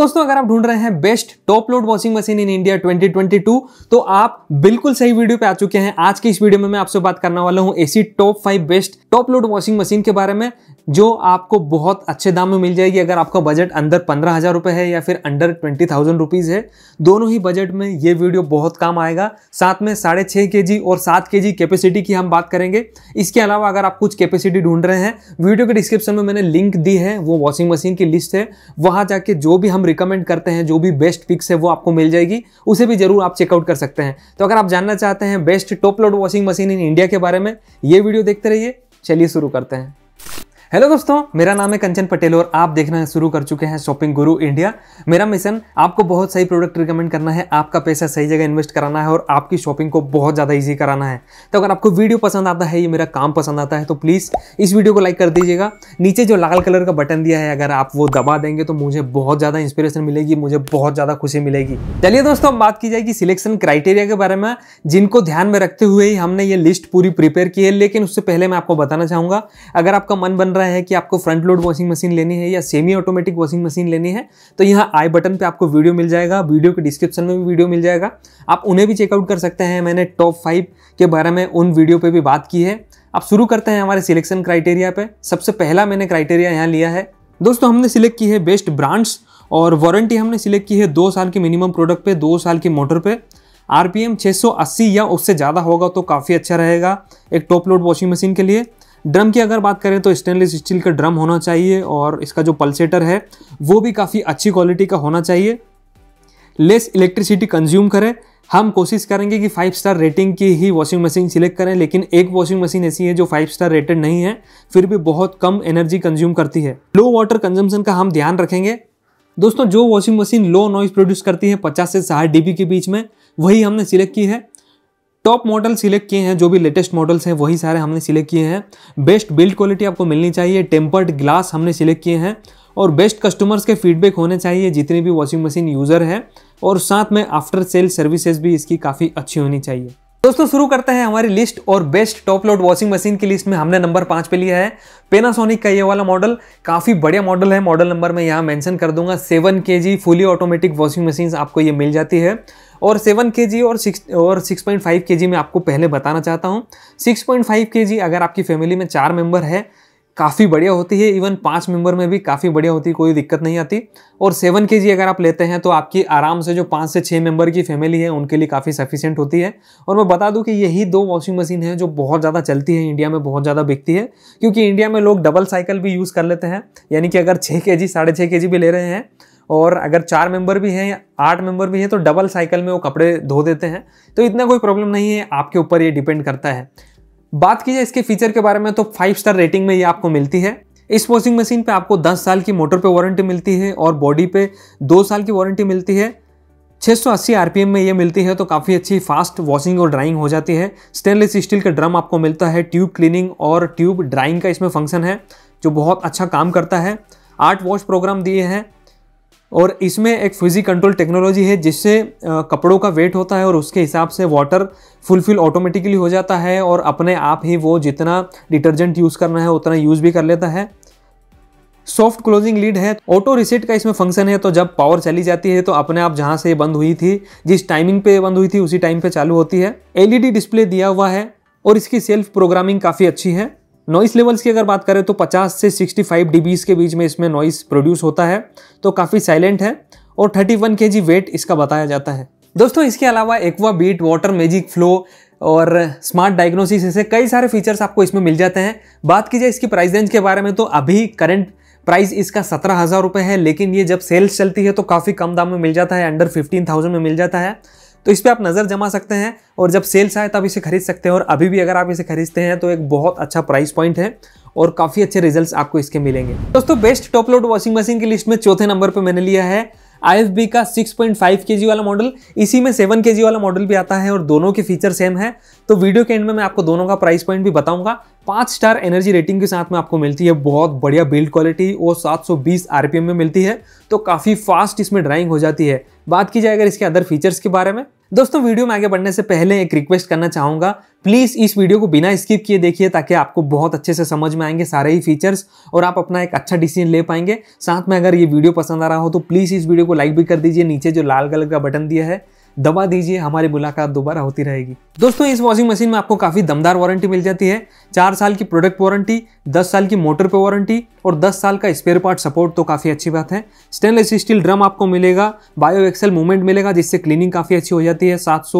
दोस्तों अगर आप ढूंढ रहे हैं best top load washing machine in India 2022 तो आप बिल्कुल सही वीडियो पे आ चुके हैं आज की इस वीडियो में मैं आपसे बात करने वाला हूं एसी top five best top load washing machine के बारे में जो आपको बहुत अच्छे दाम में मिल जाएगी अगर आपका बजट अंदर पंद्रह हज़ार रुपये है या फिर अंडर ट्वेंटी थाउजेंड रुपीज़ है दोनों ही बजट में ये वीडियो बहुत काम आएगा साथ में साढ़े छः के जी और सात के जी कैपेसिटी की हम बात करेंगे इसके अलावा अगर आप कुछ कैपेसिटी ढूंढ रहे हैं वीडियो के डिस्क्रिप्शन में मैंने लिंक दी है वो वॉशिंग मशीन की लिस्ट है वहाँ जाके जो भी हम रिकमेंड करते हैं जो भी बेस्ट पिक्स है वो आपको मिल जाएगी उसे भी ज़रूर आप चेकआउट कर सकते हैं तो अगर आप जानना चाहते हैं best top load washing machine in India के बारे में ये वीडियो देखते रहिए चलिए शुरू करते हैं हेलो दोस्तों मेरा नाम है कंचन पटेल और आप देखना शुरू कर चुके हैं शॉपिंग गुरु इंडिया मेरा मिशन आपको बहुत सही प्रोडक्ट रिकमेंड करना है आपका पैसा सही जगह इन्वेस्ट कराना है और आपकी शॉपिंग को बहुत ज़्यादा इजी कराना है तो अगर आपको वीडियो पसंद आता है ये मेरा काम पसंद आता है तो प्लीज़ इस वीडियो को लाइक कर दीजिएगा नीचे जो लाल कलर का बटन दिया है अगर आप वो दबा देंगे तो मुझे बहुत ज़्यादा इंस्पिरेशन मिलेगी मुझे बहुत ज़्यादा खुशी मिलेगी चलिए दोस्तों बात की जाएगी सिलेक्शन क्राइटेरिया के बारे में जिनको ध्यान में रखते हुए ही हमने ये लिस्ट पूरी प्रिपेयर की है लेकिन उससे पहले मैं आपको बताना चाहूँगा अगर आपका मन बन रहा रहा है कि आपको फ्रंट लोड वॉशिंग मशीन लेनी है या सेमी ऑटोमेटिक वॉशिंग मशीन लेनी है तो यहाँ आई बटन पे आपको वीडियो मिल जाएगा वीडियो के डिस्क्रिप्शन में भी वीडियो मिल जाएगा आप उन्हें भी चेकआउट कर सकते हैं मैंने टॉप फाइव के बारे में उन वीडियो पर भी बात की है आप शुरू करते हैं हमारे सिलेक्शन क्राइटेरिया पर सबसे पहला मैंने क्राइटेरिया यहाँ लिया है दोस्तों हमने सिलेक्ट की है बेस्ट ब्रांड्स और वारंटी हमने सिलेक्ट की है दो साल के मिनिमम प्रोडक्ट पर दो साल की मोटर पर आर 680 या उससे ज़्यादा होगा तो काफ़ी अच्छा रहेगा एक टॉप लोड वॉशिंग मशीन के लिए ड्रम की अगर बात करें तो स्टेनलेस स्टील का ड्रम होना चाहिए और इसका जो पल्सेटर है वो भी काफ़ी अच्छी क्वालिटी का होना चाहिए लेस इलेक्ट्रिसिटी कंज्यूम करें हम कोशिश करेंगे कि फाइव स्टार रेटिंग की ही वॉशिंग मशीन सिलेक्ट करें लेकिन एक वॉशिंग मशीन ऐसी है जो फाइव स्टार रेटेड नहीं है फिर भी बहुत कम एनर्जी कंज्यूम करती है लो वाटर कंजम्पशन का हम ध्यान रखेंगे दोस्तों जो washing machine low noise produce करती है 50 से साठ डीबी के बीच में वही हमने सिलेक्ट की है टॉप मॉडल सिलेक्ट किए हैं जो भी लेटेस्ट मॉडल्स हैं वही सारे हमने सिलेक्ट किए हैं बेस्ट बिल्ड क्वालिटी आपको मिलनी चाहिए टेम्पर्ड ग्लास हमने सिलेक्ट किए हैं और बेस्ट कस्टमर्स के फीडबैक होने चाहिए जितने भी वॉशिंग मशीन यूज़र हैं और साथ में आफ्टर सेल सर्विसेज भी इसकी काफ़ी अच्छी होनी चाहिए दोस्तों शुरू करते हैं हमारी लिस्ट और best top load washing machine की लिस्ट में हमने नंबर पाँच पे लिया है पेनासोनिक का ये वाला मॉडल काफ़ी बढ़िया मॉडल है मॉडल नंबर मैं यहाँ मेंशन कर दूंगा seven K G fully automatic washing machine आपको ये मिल जाती है और सेवन के जी और सिक्स और सिक्स पॉइंट फाइव के जी मैं आपको पहले बताना चाहता हूँ सिक्स पॉइंट फाइव के जी अगर आपकी फैमिली में चार मेंबर है काफ़ी बढ़िया होती है इवन पाँच मेंबर में भी काफ़ी बढ़िया होती है कोई दिक्कत नहीं आती और सेवन के अगर आप लेते हैं तो आपकी आराम से जो पाँच से छः मेंबर की फैमिली है उनके लिए काफ़ी सफिशेंट होती है और मैं बता दूं कि यही दो वॉशिंग मशीन है जो बहुत ज़्यादा चलती है इंडिया में बहुत ज़्यादा बिकती है क्योंकि इंडिया में लोग डबल साइकिल भी यूज़ कर लेते हैं यानी कि अगर छः के जी साढ़े छः के जी भी ले रहे हैं और अगर चार मेंबर भी हैं या आठ मेंबर भी हैं तो डबल साइकिल में वो कपड़े धो देते हैं तो इतना कोई प्रॉब्लम नहीं है आपके ऊपर ये डिपेंड करता है बात की जाए इसके फीचर के बारे में तो फाइव स्टार रेटिंग में ये आपको मिलती है इस वॉशिंग मशीन पे आपको 10 साल की मोटर पे वारंटी मिलती है और बॉडी पे दो साल की वारंटी मिलती है 680 आरपीएम में ये मिलती है तो काफ़ी अच्छी फास्ट वॉशिंग और ड्राइंग हो जाती है स्टेनलेस स्टील का ड्रम आपको मिलता है ट्यूब क्लीनिंग और ट्यूब ड्राइंग का इसमें फंक्शन है जो बहुत अच्छा काम करता है आठ वॉश प्रोग्राम दिए हैं और इसमें एक फिजिक कंट्रोल टेक्नोलॉजी है जिससे कपड़ों का वेट होता है और उसके हिसाब से वाटर फुलफिल ऑटोमेटिकली हो जाता है और अपने आप ही वो जितना डिटर्जेंट यूज़ करना है उतना यूज़ भी कर लेता है सॉफ्ट क्लोजिंग लीड है ऑटो रिसेट का इसमें फंक्शन है तो जब पावर चली जाती है तो अपने आप जहाँ से ये बंद हुई थी जिस टाइमिंग पे बंद हुई थी उसी टाइम पे चालू होती है एलईडी डिस्प्ले e दिया हुआ है और इसकी सेल्फ प्रोग्रामिंग काफ़ी अच्छी है नॉइस लेवल्स की अगर बात करें तो 50 से 65 फाइव के बीच में इसमें नॉइस प्रोड्यूस होता है तो काफ़ी साइलेंट है और 31 वन वेट इसका बताया जाता है दोस्तों इसके अलावा aqua beat water magic flow और स्मार्ट डायग्नोसिस ऐसे कई सारे फीचर्स आपको इसमें मिल जाते हैं बात की जाए इसकी प्राइस रेंज के बारे में तो अभी करंट प्राइस इसका सत्रह हज़ार रुपये है लेकिन ये जब सेल्स चलती है तो काफ़ी कम दाम में मिल जाता है अंडर फिफ्टीन थाउजेंड में मिल जाता है तो इस पर आप नज़र जमा सकते हैं और जब सेल्स आए तब इसे खरीद सकते हैं और अभी भी अगर आप इसे खरीदते हैं तो एक बहुत अच्छा प्राइस पॉइंट है और काफ़ी अच्छे रिजल्ट्स आपको इसके मिलेंगे दोस्तों best top load washing machine की लिस्ट में चौथे नंबर पर मैंने लिया है आई का 6.5 पॉइंट वाला मॉडल इसी में 7 के वाला मॉडल भी आता है और दोनों के फीचर सेम है तो वीडियो के एंड में मैं आपको दोनों का प्राइस पॉइंट भी बताऊंगा पाँच स्टार एनर्जी रेटिंग के साथ में आपको मिलती है बहुत बढ़िया बिल्ड क्वालिटी और 720 आरपीएम में मिलती है तो काफ़ी फास्ट इसमें ड्राइंग हो जाती है बात की जाए अगर इसके अदर फीचर्स के बारे में दोस्तों वीडियो में आगे बढ़ने से पहले एक रिक्वेस्ट करना चाहूंगा प्लीज़ इस वीडियो को बिना स्किप किए देखिए ताकि आपको बहुत अच्छे से समझ में आएंगे सारे ही फीचर्स और आप अपना एक अच्छा डिसीजन ले पाएंगे साथ में अगर ये वीडियो पसंद आ रहा हो तो प्लीज़ इस वीडियो को लाइक भी कर दीजिए नीचे जो लाल कलर का बटन दिया है दबा दीजिए हमारी मुलाकात दोबारा होती रहेगी दोस्तों इस वॉशिंग मशीन में आपको काफ़ी दमदार वारंटी मिल जाती है चार साल की प्रोडक्ट वारंटी दस साल की मोटर पे वारंटी और दस साल का स्पेयर पार्ट सपोर्ट तो काफ़ी अच्छी बात है स्टेनलेस स्टील ड्रम आपको मिलेगा बायो एक्सेल मूवमेंट मिलेगा जिससे क्लीनिंग काफ़ी अच्छी हो जाती है सात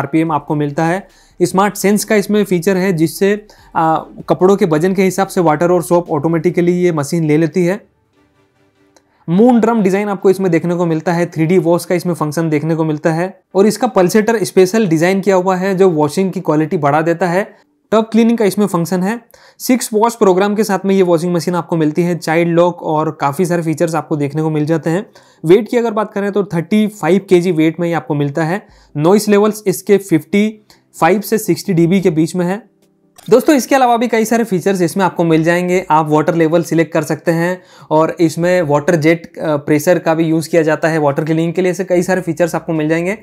आरपीएम आपको मिलता है स्मार्ट सेंस का इसमें फीचर है जिससे कपड़ों के वजन के हिसाब से वाटर और सोप ऑटोमेटिकली ये मशीन ले लेती है मून ड्रम डिजाइन आपको इसमें देखने को मिलता है थ्री डी वॉश का इसमें फंक्शन देखने को मिलता है और इसका पल्सेटर स्पेशल डिजाइन किया हुआ है जो वॉशिंग की क्वालिटी बढ़ा देता है टब क्लीनिंग का इसमें फंक्शन है सिक्स वॉश प्रोग्राम के साथ में ये वॉशिंग मशीन आपको मिलती है चाइल्ड लॉक और काफ़ी सारे फीचर्स आपको देखने को मिल जाते हैं वेट की अगर बात करें तो 35 फाइव के वेट में ये आपको मिलता है नॉइस लेवल्स इसके 55 फाइव से 60 डीबी के बीच में है दोस्तों इसके अलावा भी कई सारे फीचर्स इसमें आपको मिल जाएंगे आप वाटर लेवल सिलेक्ट कर सकते हैं और इसमें वाटर जेट प्रेशर का भी यूज़ किया जाता है वाटर क्लीनिंग के लिए से कई सारे फीचर्स आपको मिल जाएंगे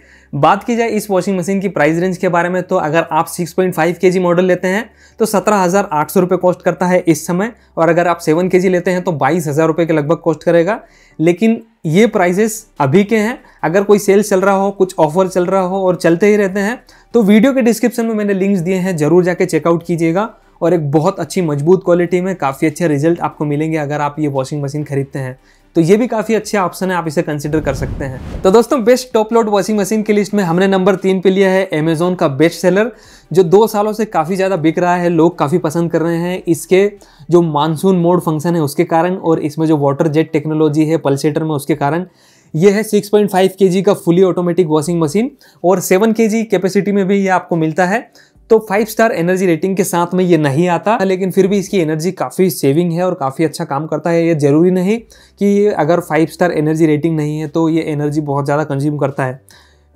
बात की जाए इस वॉशिंग मशीन की प्राइस रेंज के बारे में तो अगर आप 6.5 पॉइंट मॉडल लेते हैं तो सत्रह हज़ार कॉस्ट करता है इस समय और अगर आप सेवन के लेते हैं तो बाईस हज़ार के लगभग कॉस्ट करेगा लेकिन ये प्राइसेस अभी के हैं अगर कोई सेल चल रहा हो कुछ ऑफर चल रहा हो और चलते ही रहते हैं तो वीडियो के डिस्क्रिप्शन में मैंने लिंक्स दिए हैं जरूर जाके चेकआउट कीजिएगा और एक बहुत अच्छी मजबूत क्वालिटी में काफ़ी अच्छे रिजल्ट आपको मिलेंगे अगर आप ये वॉशिंग मशीन खरीदते हैं तो ये भी काफ़ी अच्छे ऑप्शन है आप इसे कंसिडर कर सकते हैं तो दोस्तों best top load washing machine की लिस्ट में हमने नंबर तीन पे लिया है अमेजोन का बेस्ट सेलर जो दो सालों से काफ़ी ज़्यादा बिक रहा है लोग काफ़ी पसंद कर रहे हैं इसके जो मानसून मोड फंक्शन है उसके कारण और इसमें जो वाटर जेट टेक्नोलॉजी है पल्सेटर में उसके कारण यह है 6.5 पॉइंट का फुली ऑटोमेटिक वॉशिंग मशीन और 7 के कैपेसिटी में भी यह आपको मिलता है तो फाइव स्टार एनर्जी रेटिंग के साथ में ये नहीं आता लेकिन फिर भी इसकी एनर्जी काफ़ी सेविंग है और काफ़ी अच्छा काम करता है ये ज़रूरी नहीं कि अगर फाइव स्टार एनर्जी रेटिंग नहीं है तो ये एनर्जी बहुत ज़्यादा कंज्यूम करता है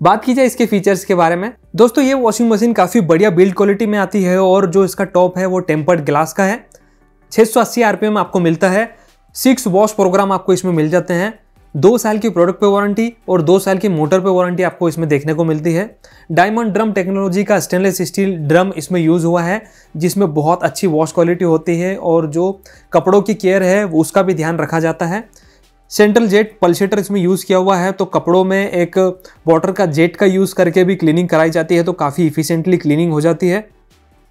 बात की जाए इसके फीचर्स के बारे में दोस्तों ये वॉशिंग मशीन काफ़ी बढ़िया बिल्ड क्वालिटी में आती है और जो इसका टॉप है वो टेम्पर्ड ग्लास का है 680 में आपको मिलता है सिक्स वॉश प्रोग्राम आपको इसमें मिल जाते हैं दो साल की प्रोडक्ट पे वारंटी और दो साल की मोटर पे वारंटी आपको इसमें देखने को मिलती है डायमंड ड्रम टेक्नोलॉजी का स्टेनलेस स्टील ड्रम इसमें यूज़ हुआ है जिसमें बहुत अच्छी वॉश क्वालिटी होती है और जो कपड़ों की केयर है उसका भी ध्यान रखा जाता है सेंट्रल जेट पल्सेटर इसमें यूज़ किया हुआ है तो कपड़ों में एक वाटर का जेट का यूज़ करके भी क्लीनिंग कराई जाती है तो काफ़ी इफिशेंटली क्लीनिंग हो जाती है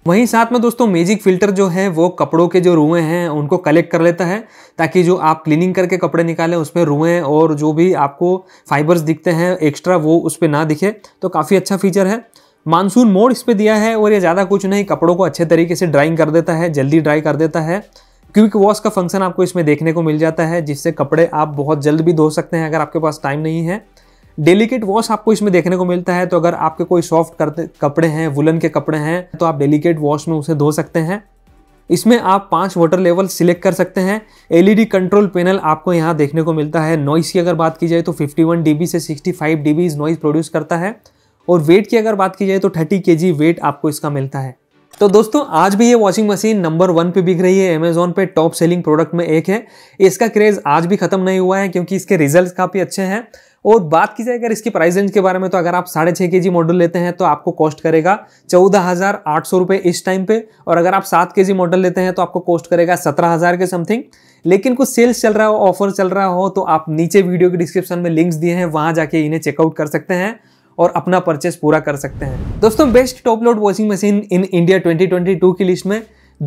वहीं साथ में दोस्तों मैजिक फिल्टर जो है वो कपड़ों के जो रुएँ हैं उनको कलेक्ट कर लेता है ताकि जो आप क्लीनिंग करके कपड़े निकालें उसमें रुएँ और जो भी आपको फाइबर्स दिखते हैं एक्स्ट्रा वो उस पर ना दिखे तो काफ़ी अच्छा फीचर है मानसून मोड इस पर दिया है और ये ज़्यादा कुछ नहीं कपड़ों को अच्छे तरीके से ड्राइंग कर देता है जल्दी ड्राई कर देता है क्विक वॉश का फंक्शन आपको इसमें देखने को मिल जाता है जिससे कपड़े आप बहुत जल्द भी धो सकते हैं अगर आपके पास टाइम नहीं है डेलीकेट वॉश आपको इसमें देखने को मिलता है तो अगर आपके कोई सॉफ्ट कपड़े हैं वुलन के कपड़े हैं तो आप डेलीकेट वॉश में उसे धो सकते हैं इसमें आप पांच वाटर लेवल सिलेक्ट कर सकते हैं एलईडी कंट्रोल पैनल आपको यहाँ देखने को मिलता है नॉइस की अगर बात की जाए तो 51 डीबी से 65 डीबी नॉइस प्रोड्यूस करता है और वेट की अगर बात की जाए तो 30 के वेट आपको इसका मिलता है तो दोस्तों आज भी ये वॉशिंग मशीन नंबर वन पे बिक रही है अमेजोन पे टॉप सेलिंग प्रोडक्ट में एक है इसका क्रेज आज भी खत्म नहीं हुआ है क्योंकि इसके रिजल्ट काफ़ी अच्छे हैं और बात की जाए अगर इसकी प्राइस रेंज के बारे में तो अगर आप साढ़े छः के जी मॉडल लेते हैं तो आपको कॉस्ट करेगा चौदह हज़ार आठ सौ रुपये इस टाइम पे और अगर आप सात के जी मॉडल लेते हैं तो आपको कॉस्ट करेगा सत्रह हज़ार के समथिंग लेकिन कुछ सेल्स चल रहा हो ऑफर चल रहा हो तो आप नीचे वीडियो के डिस्क्रिप्शन में लिंक्स दिए हैं वहाँ जाके इन्हें चेकआउट कर सकते हैं और अपना परचेस पूरा कर सकते हैं दोस्तों best top load washing machine in India twenty की लिस्ट में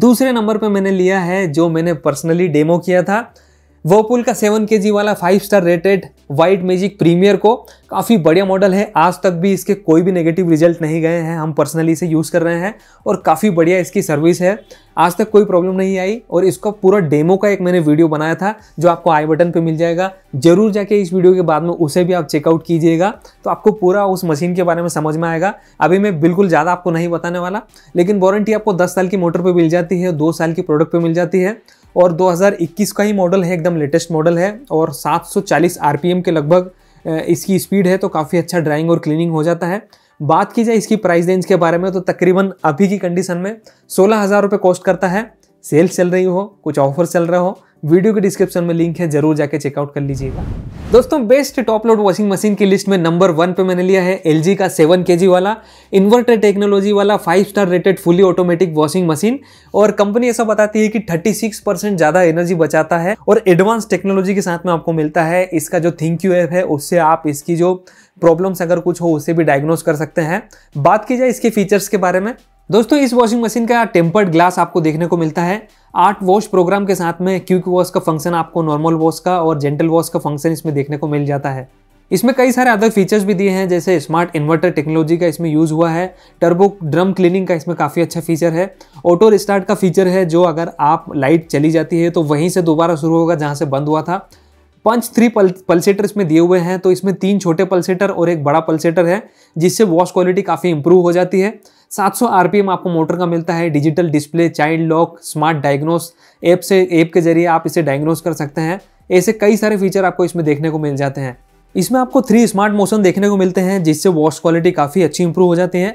दूसरे नंबर पर मैंने लिया है जो मैंने पर्सनली डेमो किया था वोपुल का सेवन के वाला five star rated white magic premier को काफ़ी बढ़िया मॉडल है आज तक भी इसके कोई भी नेगेटिव रिजल्ट नहीं गए हैं हम पर्सनली इसे यूज़ कर रहे हैं और काफ़ी बढ़िया इसकी सर्विस है आज तक कोई प्रॉब्लम नहीं आई और इसका पूरा डेमो का एक मैंने वीडियो बनाया था जो आपको आई बटन पे मिल जाएगा ज़रूर जाके इस वीडियो के बाद में उसे भी आप चेकआउट कीजिएगा तो आपको पूरा उस मशीन के बारे में समझ में आएगा अभी मैं बिल्कुल ज़्यादा आपको नहीं बताने वाला लेकिन वारंटी आपको दस साल की मोटर पर मिल जाती है दो साल की प्रोडक्ट पर मिल जाती है और 2021 का ही मॉडल है एकदम लेटेस्ट मॉडल है और 740 आरपीएम के लगभग इसकी स्पीड है तो काफ़ी अच्छा ड्राइंग और क्लीनिंग हो जाता है बात की जाए इसकी प्राइस रेंज के बारे में तो तकरीबन अभी की कंडीशन में सोलह हज़ार रुपये कॉस्ट करता है सेल्स चल रही हो कुछ ऑफर चल रहे हो वीडियो के डिस्क्रिप्शन में लिंक है जरूर जाके चेकआउट कर लीजिएगा दोस्तों best top load washing machine की लिस्ट में नंबर वन पे मैंने लिया है एल का सेवन के वाला इन्वर्टर टेक्नोलॉजी वाला five star rated fully automatic washing machine और कंपनी ऐसा बताती है कि 36 परसेंट ज़्यादा एनर्जी बचाता है और एडवांस टेक्नोलॉजी के साथ में आपको मिलता है इसका जो थिंक यू एप है उससे आप इसकी जो प्रॉब्लम्स अगर कुछ हो उसे भी डायग्नोज कर सकते हैं बात की जाए इसके फीचर्स के बारे में दोस्तों इस वॉशिंग मशीन का टेम्पर्ड ग्लास आपको देखने को मिलता है आठ वॉश प्रोग्राम के साथ में क्यूक वॉश का फंक्शन आपको नॉर्मल वॉश का और जेंटल वॉश का फंक्शन इसमें देखने को मिल जाता है इसमें कई सारे अदर फीचर्स भी दिए हैं जैसे स्मार्ट इन्वर्टर टेक्नोलॉजी का इसमें यूज़ हुआ है टर्बो ड्रम क्लीनिंग का इसमें काफ़ी अच्छा फीचर है ऑटो रिस्टार्ट का फीचर है जो अगर आप लाइट चली जाती है तो वहीं से दोबारा शुरू होगा जहाँ से बंद हुआ था पंच थ्री पल पल्सेटर इसमें दिए हुए हैं तो इसमें तीन छोटे पल्सेटर और एक बड़ा पल्सेटर है जिससे वॉश क्वालिटी काफ़ी इंप्रूव हो जाती है 700 आरपीएम आपको मोटर का मिलता है digital display child lock smart diagnose app से ऐप के जरिए आप इसे डायग्नोस कर सकते हैं ऐसे कई सारे फीचर आपको इसमें देखने को मिल जाते हैं इसमें आपको थ्री स्मार्ट मोशन देखने को मिलते हैं जिससे वॉश क्वालिटी काफ़ी अच्छी इंप्रूव हो जाती है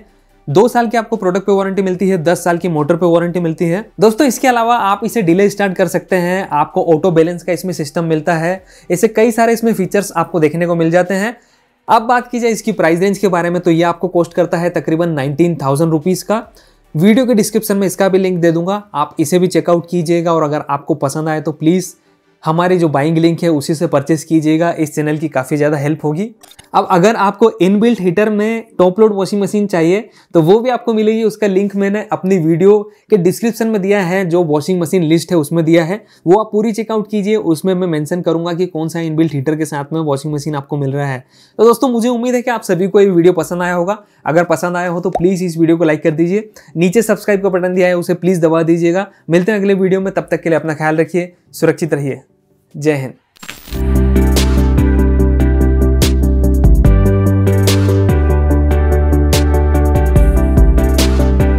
दो साल की आपको प्रोडक्ट पे वारंटी मिलती है दस साल की मोटर पे वारंटी मिलती है दोस्तों इसके अलावा आप इसे डिले स्टार्ट कर सकते हैं आपको ऑटो बैलेंस का इसमें सिस्टम मिलता है ऐसे कई सारे इसमें फीचर्स आपको देखने को मिल जाते हैं अब बात की जाए इसकी प्राइस रेंज के बारे में तो ये आपको कॉस्ट करता है तकरीबन नाइनटीन थाउजेंड रुपीज़ का वीडियो के डिस्क्रिप्शन में इसका भी लिंक दे दूंगा आप इसे भी चेकआउट कीजिएगा और अगर आपको पसंद आए तो प्लीज़ हमारी जो बाइंग लिंक है उसी से परचेस कीजिएगा इस चैनल की काफ़ी ज़्यादा हेल्प होगी अब अगर आपको इनबिल्ट हीटर में टॉप लोड वॉशिंग मशीन चाहिए तो वो भी आपको मिलेगी उसका लिंक मैंने अपनी वीडियो के डिस्क्रिप्शन में दिया है जो वॉशिंग मशीन लिस्ट है उसमें दिया है वो आप पूरी चेकआउट कीजिए उसमें मैं मेंशन करूंगा कि कौन सा इनबिल्ट हीटर के साथ में वॉशिंग मशीन आपको मिल रहा है तो दोस्तों मुझे उम्मीद है कि आप सभी को ये वीडियो पसंद आया होगा अगर पसंद आया हो तो प्लीज़ इस वीडियो को लाइक कर दीजिए नीचे सब्सक्राइब का बटन दिया है उसे प्लीज़ दबा दीजिएगा मिलते हैं अगले वीडियो में तब तक के लिए अपना ख्याल रखिए सुरक्षित रहिए जय हिंद